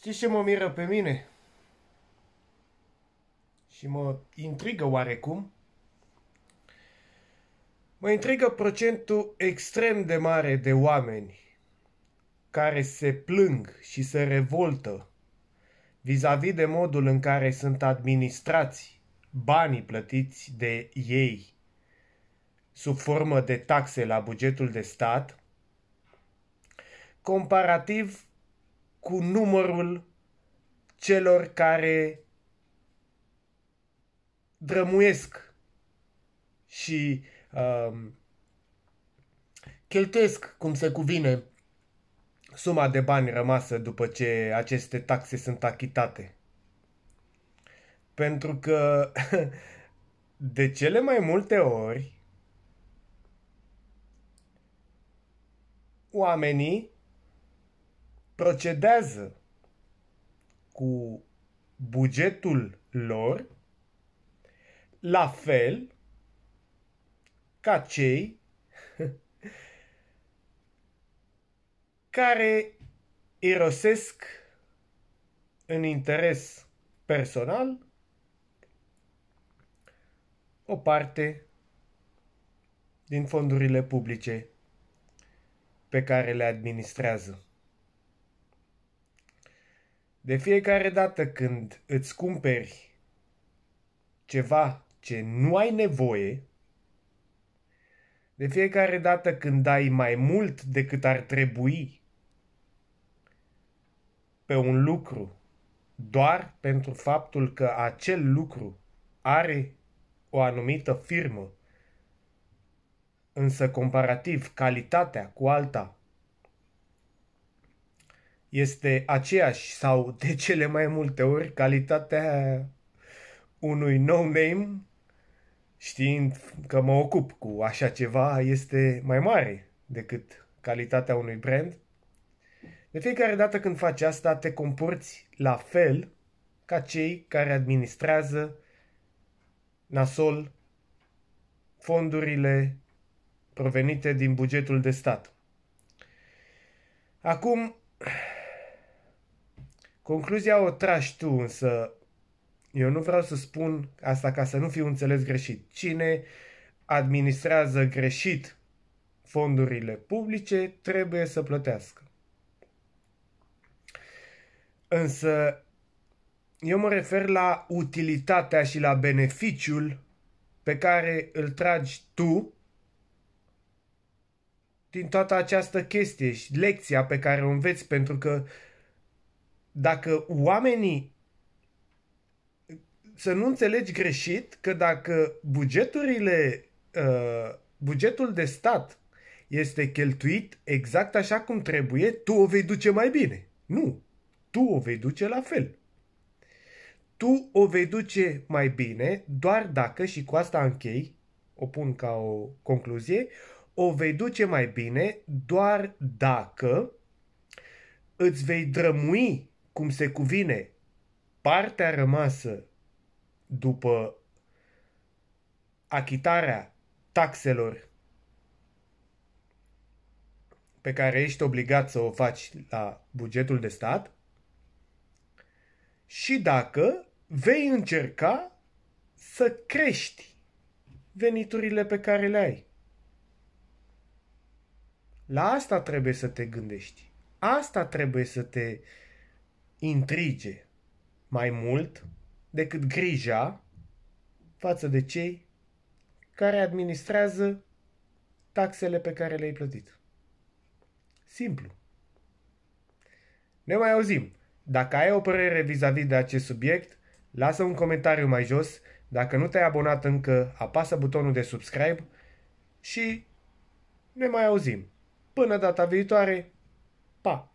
Știi ce mă miră pe mine? Și mă intrigă oarecum. Mă intrigă procentul extrem de mare de oameni care se plâng și se revoltă vis-a-vis -vis de modul în care sunt administrați banii plătiți de ei sub formă de taxe la bugetul de stat, comparativ cu numărul celor care drămuiesc și um, cheltuiesc cum se cuvine suma de bani rămasă după ce aceste taxe sunt achitate. Pentru că de cele mai multe ori oamenii procedează cu bugetul lor la fel ca cei care irosesc în interes personal o parte din fondurile publice pe care le administrează. De fiecare dată când îți cumperi ceva ce nu ai nevoie, de fiecare dată când dai mai mult decât ar trebui pe un lucru, doar pentru faptul că acel lucru are o anumită firmă, însă comparativ calitatea cu alta este aceeași sau de cele mai multe ori calitatea unui no-name știind că mă ocup cu așa ceva este mai mare decât calitatea unui brand. De fiecare dată când faci asta, te comporți la fel ca cei care administrează nasol fondurile provenite din bugetul de stat. Acum, Concluzia o tragi tu, însă eu nu vreau să spun asta ca să nu fiu înțeles greșit. Cine administrează greșit fondurile publice trebuie să plătească. Însă eu mă refer la utilitatea și la beneficiul pe care îl tragi tu din toată această chestie și lecția pe care o înveți pentru că uh, dacă oamenii să nu înțelegi greșit că dacă bugeturile, uh, bugetul de stat este cheltuit exact așa cum trebuie, tu o vei duce mai bine. Nu, tu o vei duce la fel. Tu o vei duce mai bine doar dacă, și cu asta închei, o pun ca o concluzie, o vei duce mai bine doar dacă îți vei drămui cum se cuvine, partea rămasă după achitarea taxelor pe care ești obligat să o faci la bugetul de stat și dacă vei încerca să crești veniturile pe care le ai. La asta trebuie să te gândești. Asta trebuie să te uh, intrige mai mult decât grija față de cei care administrează taxele pe care le-ai plătit. Simplu. Ne mai auzim. Dacă ai o părere vis-a-vis de acest subiect, lasă un comentariu mai jos. Dacă nu te-ai abonat încă, apasă butonul de subscribe și ne mai auzim. Până data viitoare, pa!